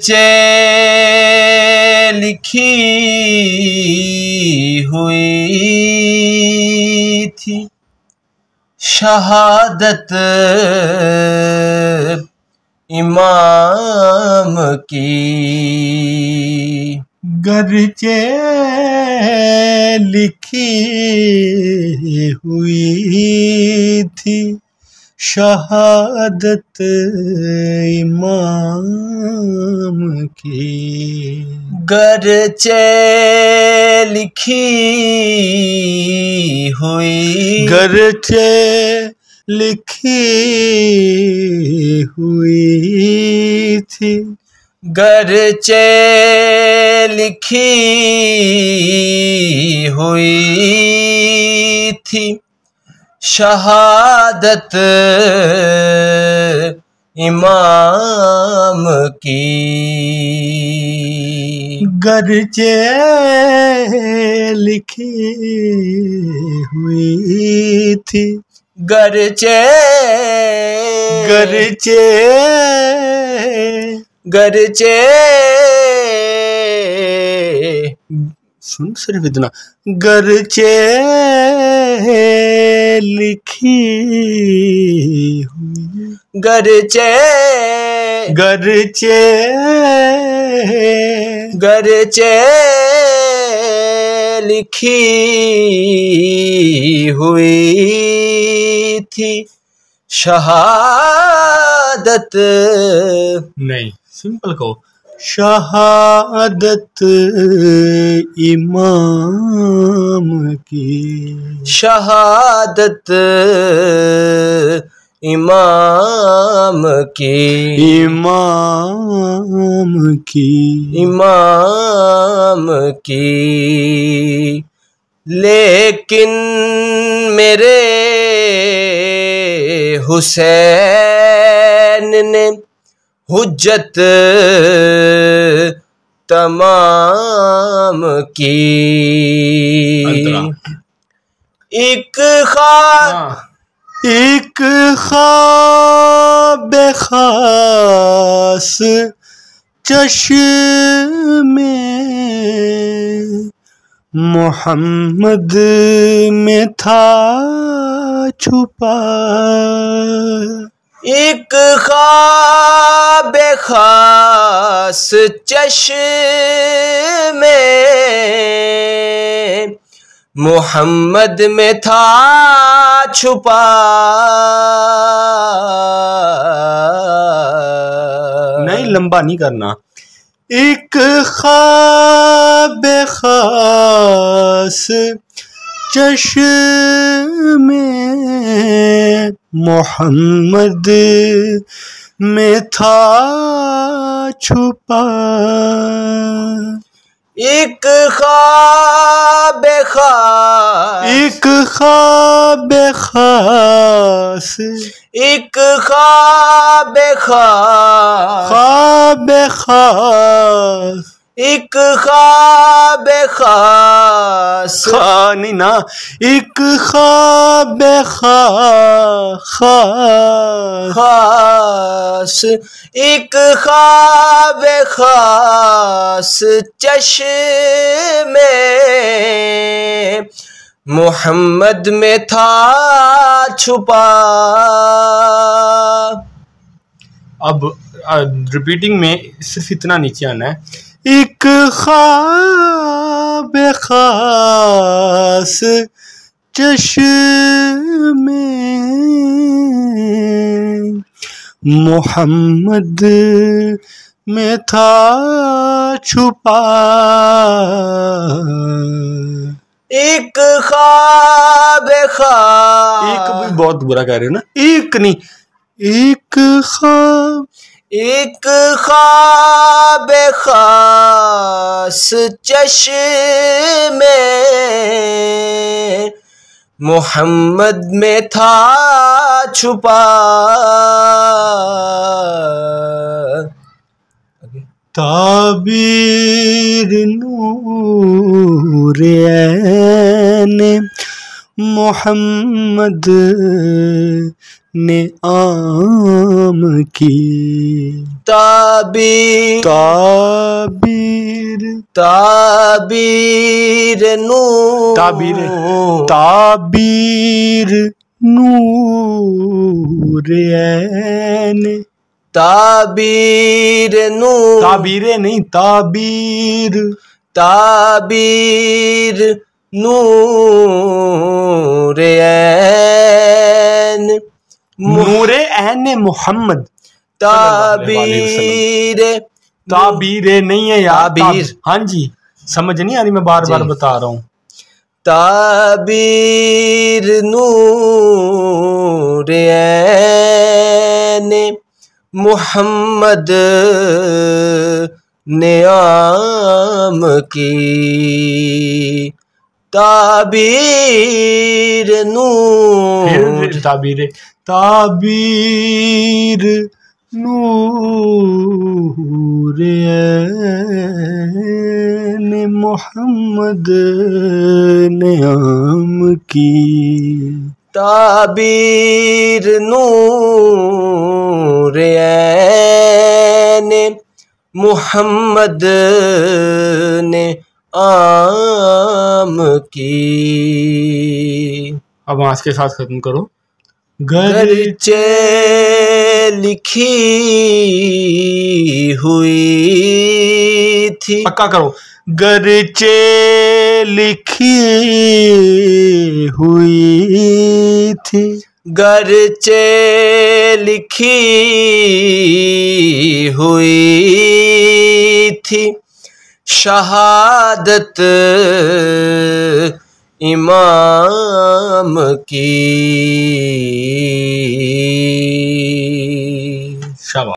चे लिखी हुई थी शहादत इमाम की गरचे लिखी हुई थी शहादत इमाम की गरचे लिखी हुई गरचे लिखी हुई थी गरचे लिखी हुई थी शहादत इमाम की गरजे लिखी हुई थी गरजे गरजे गरजे सुन सिर्फ इतना गरचे लिखी हुई गरचे गरचे गरचे लिखी हुई थी शहादत नहीं सिंपल को शहादत इमाम की शहादत इमाम की इमाम की इमाम की लेकिन मेरे हुसैन ने हुज्जत तमाम की एक खा हाँ। एक खा बेखास चश में मोहम्मद में था छुपा एक खास चश में मोहम्मद में था छुपा नहीं लंबा नहीं करना एक खास चश्मे मोहम्मद में था छुपा एक खाब खास एक खाब खास एक खाब खास खाब खास एक ख्वाब खास खानिना एक ख्वाब खास एक ख्वाब खास चश में मोहम्मद में था छुपा अब रिपीटिंग में सिर्फ इतना नीचे आना है एक ख्वाब खास चश में मोहम्मद में था छुपा एक ख्वाब खास एक भी बहुत बुरा कह रहे हो ना एक नहीं एक ख्वाब एक ख्वाब खास चश में मोहम्मद में था छुपा ताबीर नूर ने मोहम्मद ने आम की ताबीर ताबीर ताबीर नू ताबीर ताबीर नूर ने ताबीर नू ताबीर नहीं ताबीर ताबीर नूर एन नूर एन मोहम्मद ताबीर ताबीर नहीं है यार हाँ जी समझ नहीं आ रही मैं बार बार बता रहा हूँ ताबीर नूर एन मोहम्मद नियाम की ताबीर नूर ताबीर ताबीर नूर ने मोहम्मद ने आम की ताबीर नूर ने मोहम्मद ने आम की अब आज के साथ खत्म करो घर चे लिखी हुई थी पक्का करो घर चे लिखी हुई थी घर चे लिखी हुई थी शहादत इमाम की शवा